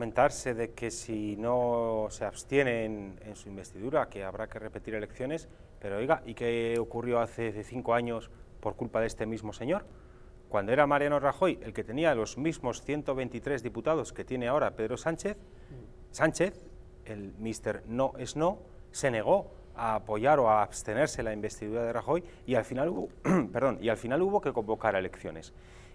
Comentarse de que si no se abstienen en, su investidura, que habrá que repetir elecciones, pero oiga, ¿y qué ocurrió hace cinco años por culpa de este mismo señor? Cuando era Mariano Rajoy el que tenía los mismos 123 diputados que tiene ahora Pedro Sánchez, Sánchez, el mister no es no, se negó a apoyar o a abstenerse la investidura de Rajoy y al final perdón, y al final hubo que convocar elecciones.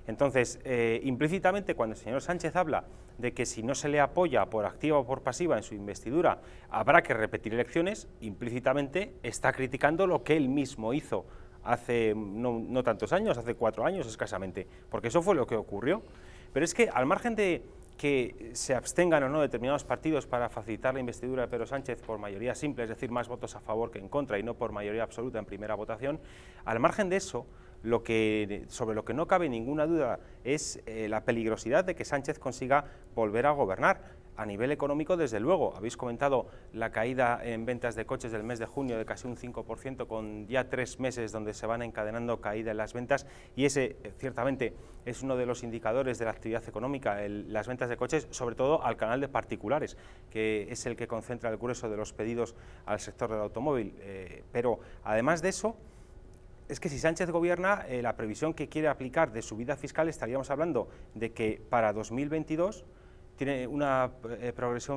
Entonces, eh, implícitamente, cuando el señor Sánchez habla de que si no se le apoya por activa o por pasiva en su investidura, habrá que repetir elecciones, implícitamente está criticando lo que él mismo hizo hace no, no tantos años, hace cuatro años escasamente, porque eso fue lo que ocurrió. Pero es que, al margen de que se abstengan o no determinados partidos para facilitar la investidura de Pedro Sánchez por mayoría simple, es decir, más votos a favor que en contra y no por mayoría absoluta en primera votación, al margen de eso, sobre lo que no cabe ninguna duda es eh, la peligrosidad de que Sánchez consiga volver a gobernar. A nivel económico, desde luego, habéis comentado la caída en ventas de coches del mes de junio de casi un 5%, con ya tres meses donde se van encadenando caídas en las ventas, y ese eh, ciertamente es uno de los indicadores de la actividad económica, las ventas de coches, sobre todo al canal de particulares, que es el que concentra el grueso de los pedidos al sector del automóvil. Eh, pero además de eso, es que si Sánchez gobierna, eh, la previsión que quiere aplicar de subida fiscal estaríamos hablando de que para 2022 tiene una eh, progresión progresión